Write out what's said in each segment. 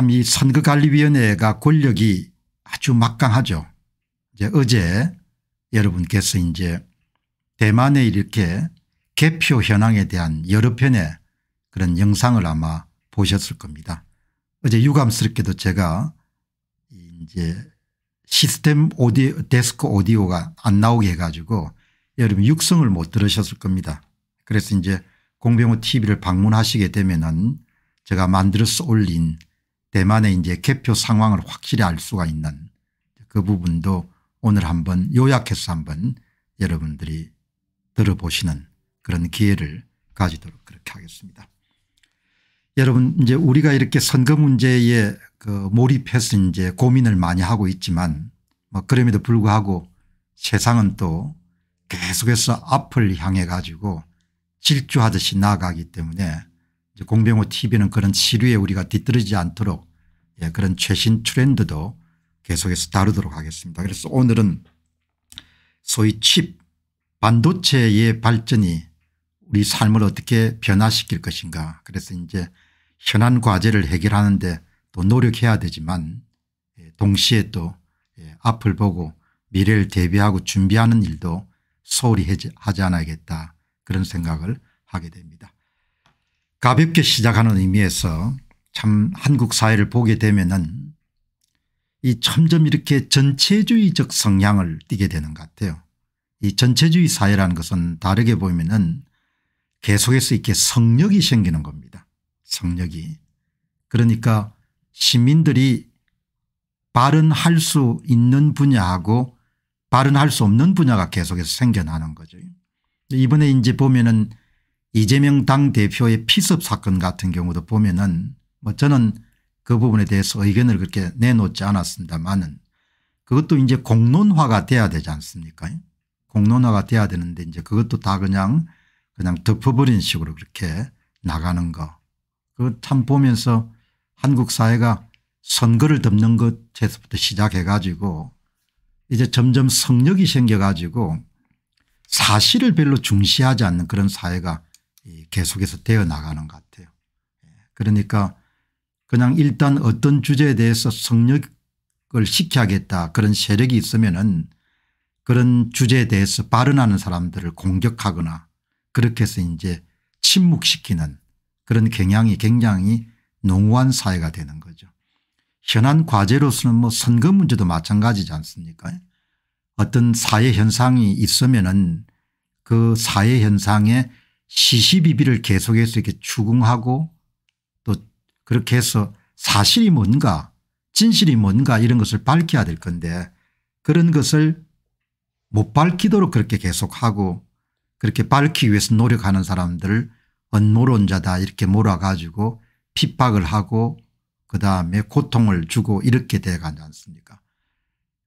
참 이 선거관리위원회가 권력이 아주 막강하죠. 이제 어제 여러분께서 이제 대만에 이렇게 개표 현황에 대한 여러 편의 그런 영상을 아마 보셨을 겁니다. 어제 유감스럽게도 제가 이제 시스템 오디오 데스크 오디오가 안 나오게 해가지고 여러분 육성을 못 들으셨을 겁니다. 그래서 이제 공병호 TV를 방문하시게 되면은 제가 만들어서 올린 대만의 이제 개표 상황을 확실히 알 수가 있는 그 부분도 오늘 한번 요약해서 한번 여러분들이 들어보시는 그런 기회를 가지도록 그렇게 하겠습니다. 여러분 이제 우리가 이렇게 선거 문제에 그 몰입해서 이제 고민을 많이 하고 있지만 뭐 그럼에도 불구하고 세상은 또 계속해서 앞을 향해 가지고 질주하듯이 나아가기 때문에 공병호 tv는 그런 시류에 우리가 뒤떨어지지 않도록 예, 그런 최신 트렌드도 계속해서 다루도록 하겠습니다. 그래서 오늘은 소위 칩 반도체의 발전이 우리 삶을 어떻게 변화시킬 것인가 그래서 이제 현안 과제를 해결하는데 또 노력해야 되지만 예, 동시에 또 예, 앞을 보고 미래를 대비하고 준비하는 일도 소홀히 하지 않아야겠다 그런 생각을 하게 됩니다. 가볍게 시작하는 의미에서 참 한국 사회를 보게 되면은 이 점점 이렇게 전체주의적 성향을 띠게 되는 것 같아요. 이 전체주의 사회라는 것은 다르게 보면은 계속해서 이렇게 성력이 생기는 겁니다. 성력이. 그러니까 시민들이 발언할 수 있는 분야하고 발언할 수 없는 분야가 계속해서 생겨나는 거죠. 이번에 이제 보면은 이재명 당대표의 피습 사건 같은 경우도 보면은 뭐 저는 그 부분에 대해서 의견을 그렇게 내놓지 않았습니다만은 그것도 이제 공론화가 돼야 되지 않습니까? 공론화가 돼야 되는데 이제 그것도 다 그냥 그냥 덮어버린 식으로 그렇게 나가는 거. 그참 보면서 한국 사회가 선거를 덮는 것에서부터 시작해 가지고 이제 점점 성력이 생겨 가지고 사실을 별로 중시하지 않는 그런 사회가 계속해서 되어 나가는 것 같아요. 예. 그러니까 그냥 일단 어떤 주제에 대해서 성역을 시켜야겠다 그런 세력이 있으면 은 그런 주제에 대해서 발언하는 사람들을 공격하거나 그렇게 해서 이제 침묵시키는 그런 경향이 굉장히 농후한 사회가 되는 거죠. 현안 과제로서는 뭐 선거 문제도 마찬가지지 않습니까 어떤 사회 현상이 있으면은 그 사회 현상에 시시비비를 계속해서 이렇게 추궁하고 그렇게 해서 사실이 뭔가 진실이 뭔가 이런 것을 밝혀야 될 건데 그런 것을 못 밝히도록 그렇게 계속하고 그렇게 밝히기 위해서 노력하는 사람들을 언모론자다 이렇게 몰아가지고 핍박을 하고 그다음에 고통을 주고 이렇게 돼가지 않습니까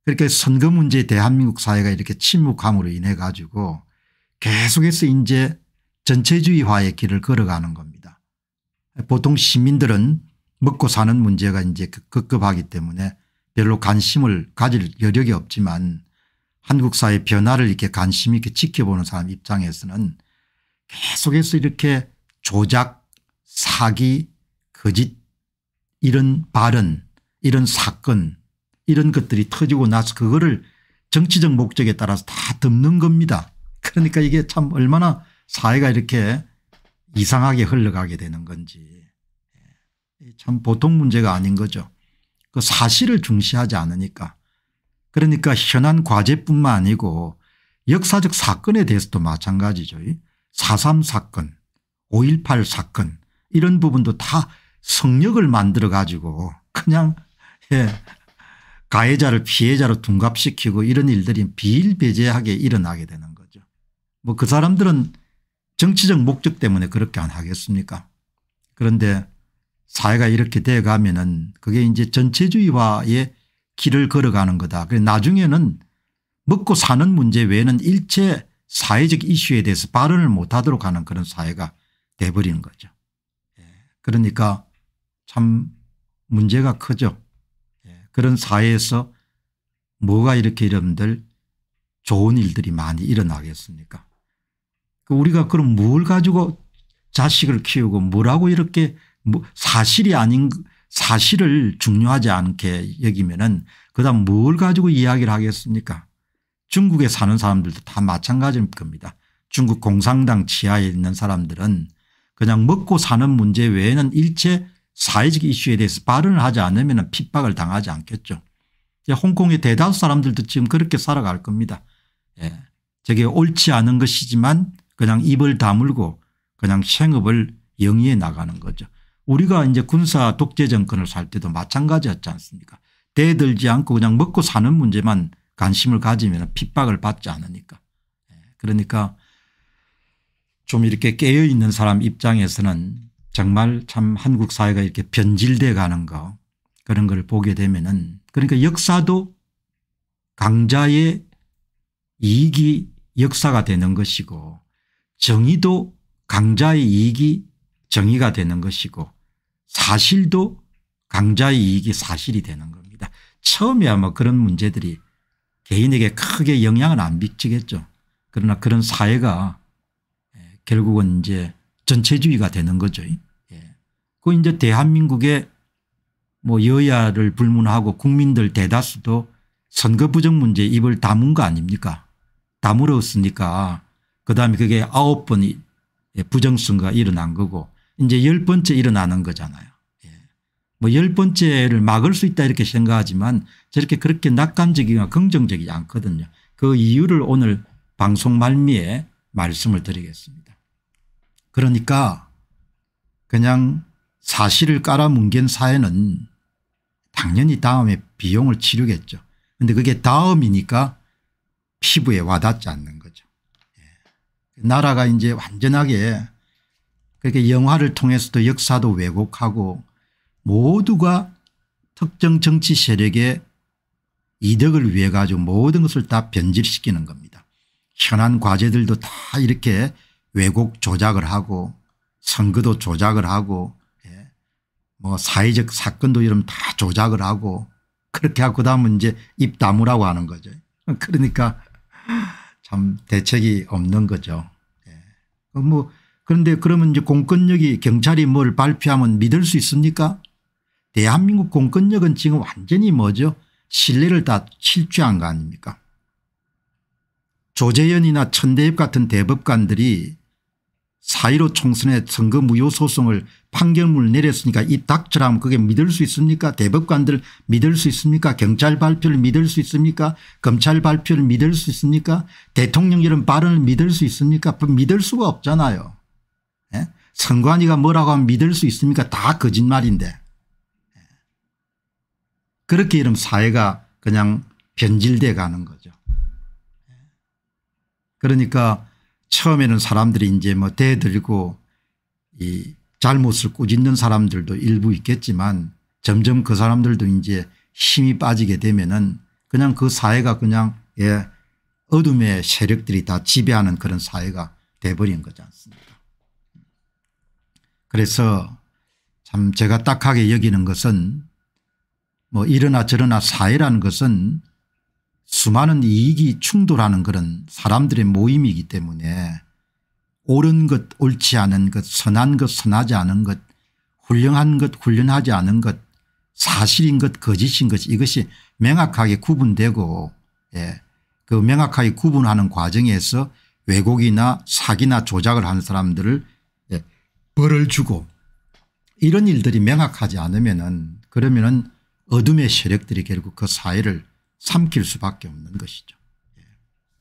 그렇게 선거 문제 에 대한민국 사회가 이렇게 침묵함으로 인해 가지고 계속해서 이제 전체주의화의 길을 걸어가는 겁니다. 보통 시민들은 먹고 사는 문제가 이제 급급하기 때문에 별로 관심을 가질 여력이 없지만 한국 사회 변화를 이렇게 관심 있게 지켜보는 사람 입장에서는 계속해서 이렇게 조작 사기 거짓 이런 발언 이런 사건 이런 것들이 터지고 나서 그거를 정치적 목적에 따라서 다듣는 겁니다. 그러니까 이게 참 얼마나 사회가 이렇게 이상하게 흘러가게 되는 건지 예. 참 보통 문제가 아닌 거죠. 그 사실을 중시하지 않으니까 그러니까 현안 과제뿐만 아니고 역사적 사건에 대해서도 마찬가지죠. 4.3 사건 5.18 사건 이런 부분도 다 성역을 만들어 가지고 그냥 예, 가해자를 피해자로 둔갑시키고 이런 일들이 비일비재하게 일어나게 되는 거죠. 뭐 그 사람들은 정치적 목적 때문에 그렇게 안 하겠습니까 그런데 사회가 이렇게 돼가면은 그게 이제 전체주의화의 길을 걸어가는 거다. 그래서 나중에는 먹고 사는 문제 외에는 일체 사회적 이슈에 대해서 발언을 못하도록 하는 그런 사회가 돼버리는 거죠. 예. 그러니까 참 문제가 크죠. 예. 그런 사회에서 뭐가 이렇게 여러분들 좋은 일들이 많이 일어나겠습니까 그 우리가 그럼 뭘 가지고 자식을 키우고 뭐라고 이렇게 뭐 사실이 아닌 그 사실을 중요하지 않게 여기면은 그다음 뭘 가지고 이야기를 하겠습니까 중국에 사는 사람들도 다 마찬가지일 겁니다. 중국 공산당 지하에 있는 사람들은 그냥 먹고 사는 문제 외에는 일체 사회적 이슈에 대해서 발언을 하지 않으면 핍박을 당하지 않겠죠. 홍콩의 대다수 사람들도 지금 그렇게 살아갈 겁니다. 예. 저게 옳지 않은 것이지만 그냥 입을 다물고 그냥 생업을 영위해 나가는 거죠. 우리가 이제 군사 독재 정권을 살 때도 마찬가지였지 않습니까 대들지 않고 그냥 먹고 사는 문제만 관심을 가지면 핍박을 받지 않으니까. 예, 그러니까 좀 이렇게 깨어있는 사람 입장에서는 정말 참 한국 사회가 이렇게 변질돼 가는 거 그런 걸 보게 되면은 그러니까 역사도 강자의 이익이 역사가 되는 것이고 정의도 강자의 이익이 정의가 되는 것이고 사실도 강자의 이익이 사실이 되는 겁니다. 처음에야 뭐 그런 문제들이 개인에게 크게 영향을 안 미치겠죠. 그러나 그런 사회가 예, 결국은 이제 전체주의가 되는 거죠. 예. 그 이제 대한민국의 뭐 여야를 불문하고 국민들 대다수도 선거 부정 문제 입을 다문 거 아닙니까? 다물었으니까 그다음에 그게 아홉 번이 예, 부정선거가 일어난 거고 이제 열 번째 일어나는 거잖아요. 예. 뭐열 번째를 막을 수 있다 이렇게 생각하지만 저렇게 그렇게 낙관적이거나 긍정적이지 않거든요. 그 이유를 오늘 방송 말미에 말씀을 드리겠습니다. 그러니까 그냥 사실을 깔아뭉갠 사회는 당연히 다음에 비용을 치르겠죠. 그런데 그게 다음이니까 피부에 와닿지 않는 거죠. 나라가 이제 완전하게 그렇게 영화를 통해서도 역사도 왜곡하고 모두가 특정 정치 세력의 이득을 위해 가지고 모든 것을 다 변질시키는 겁니다. 현안 과제들도 다 이렇게 왜곡 조작을 하고 선거도 조작을 하고 예, 뭐 사회적 사건도 이러면 다 조작을 하고 그렇게 하고 다음은 이제 입 다무라고 하는 거죠. 그러니까 참 대책이 없는 거죠. 어, 뭐 그런데 그러면 이제 공권력이 경찰이 뭘 발표하면 믿을 수 있습니까? 대한민국 공권력은 지금 완전히 뭐죠? 신뢰를 다 실추한 거 아닙니까? 조재현이나 천대엽 같은 대법관들이 4.15 총선의 선거 무효 소송을 판결문을 내렸으니까 이 닥쳐라면 그게 믿을 수 있습니까 대법관들 믿을 수 있습니까 경찰 발표를 믿을 수 있습니까 검찰 발표를 믿을 수 있습니까 대통령 이런 발언을 믿을 수 있습니까 뭐 믿을 수가 없잖아요. 예? 선관위가 뭐라고 하면 믿을 수 있습니까 다 거짓말인데 예. 그렇게 이러 사회가 그냥 변질돼 가는 거죠. 예? 그러니까 처음에는 사람들이 이제 뭐 대들고 이 잘못을 꾸짖는 사람들도 일부 있겠지만 점점 그 사람들도 이제 힘이 빠지게 되면은 그냥 그 사회가 그냥 예 어둠의 세력들이 다 지배하는 그런 사회가 돼버린 거지 않습니까 그래서 참 제가 딱하게 여기는 것은 뭐 이러나 저러나 사회라는 것은 수많은 이익이 충돌하는 그런 사람들의 모임이기 때문에 옳은 것 옳지 않은 것 선한 것 선하지 않은 것 훌륭한 것 훌륭하지 않은 것 사실인 것 거짓인 것 이것이 명확하게 구분되고 예. 그 명확하게 구분하는 과정에서 왜곡이나 사기나 조작을 하는 사람들을 예. 벌을 주고 이런 일들이 명확하지 않으면은 그러면은 어둠의 세력들이 결국 그 사회를 삼킬 수밖에 없는 것이죠.